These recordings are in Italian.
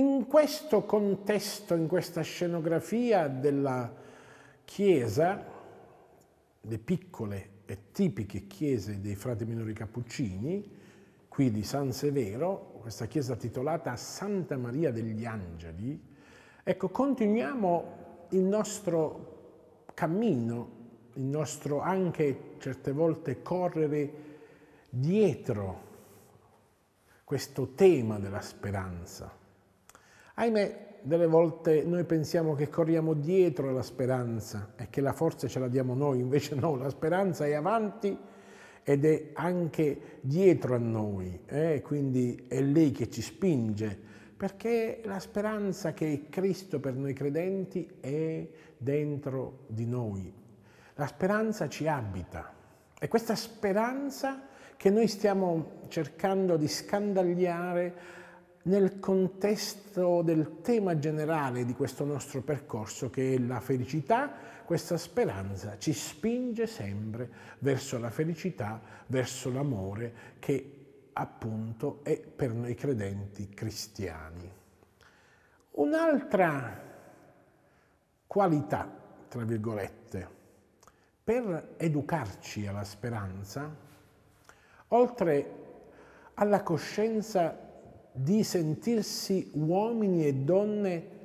In questo contesto, in questa scenografia della chiesa, le piccole e tipiche chiese dei frati minori cappuccini, qui di San Severo, questa chiesa titolata Santa Maria degli Angeli, ecco, continuiamo il nostro cammino, il nostro anche certe volte correre dietro questo tema della speranza Ahimè, delle volte noi pensiamo che corriamo dietro alla speranza e che la forza ce la diamo noi, invece no, la speranza è avanti ed è anche dietro a noi, eh? quindi è lei che ci spinge, perché la speranza che è Cristo per noi credenti è dentro di noi. La speranza ci abita e questa speranza che noi stiamo cercando di scandagliare nel contesto del tema generale di questo nostro percorso che è la felicità, questa speranza ci spinge sempre verso la felicità, verso l'amore che appunto è per noi credenti cristiani. Un'altra qualità, tra virgolette, per educarci alla speranza, oltre alla coscienza di sentirsi uomini e donne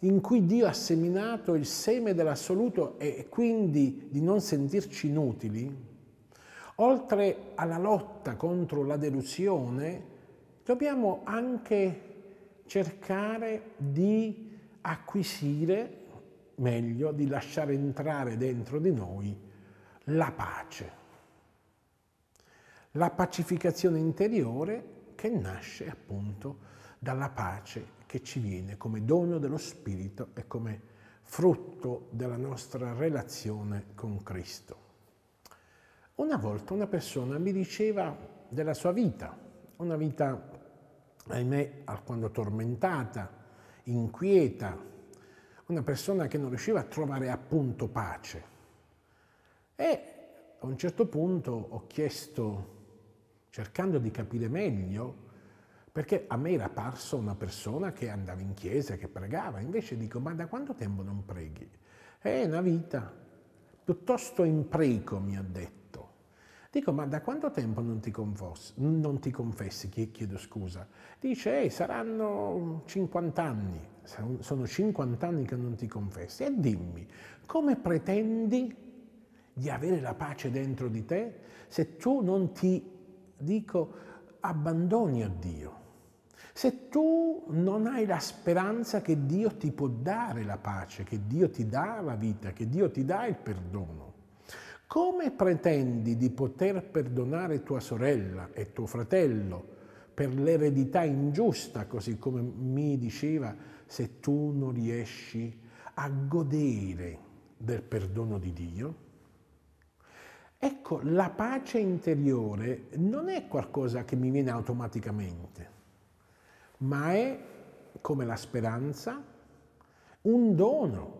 in cui Dio ha seminato il seme dell'assoluto e quindi di non sentirci inutili, oltre alla lotta contro la delusione, dobbiamo anche cercare di acquisire, meglio, di lasciare entrare dentro di noi la pace. La pacificazione interiore che nasce appunto dalla pace che ci viene come dono dello Spirito e come frutto della nostra relazione con Cristo. Una volta una persona mi diceva della sua vita, una vita, ahimè, alquanto tormentata, inquieta, una persona che non riusciva a trovare appunto pace. E a un certo punto ho chiesto cercando di capire meglio, perché a me era parso una persona che andava in chiesa, che pregava, invece dico, ma da quanto tempo non preghi? Eh, è una vita, piuttosto impreco mi ha detto. Dico, ma da quanto tempo non ti, confossi, non ti confessi? Chiedo scusa. Dice, eh, saranno 50 anni, sono 50 anni che non ti confessi. E dimmi, come pretendi di avere la pace dentro di te se tu non ti dico abbandoni a Dio. Se tu non hai la speranza che Dio ti può dare la pace, che Dio ti dà la vita, che Dio ti dà il perdono, come pretendi di poter perdonare tua sorella e tuo fratello per l'eredità ingiusta, così come mi diceva, se tu non riesci a godere del perdono di Dio? Ecco, la pace interiore non è qualcosa che mi viene automaticamente, ma è, come la speranza, un dono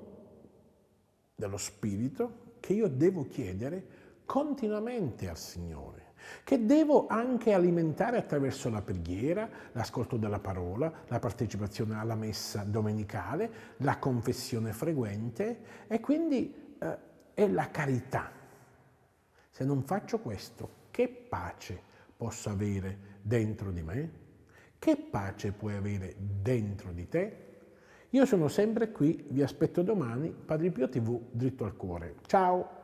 dello Spirito che io devo chiedere continuamente al Signore, che devo anche alimentare attraverso la preghiera, l'ascolto della parola, la partecipazione alla messa domenicale, la confessione frequente e quindi eh, è la carità se non faccio questo, che pace posso avere dentro di me? Che pace puoi avere dentro di te? Io sono sempre qui, vi aspetto domani, Padre Pio TV, dritto al cuore. Ciao!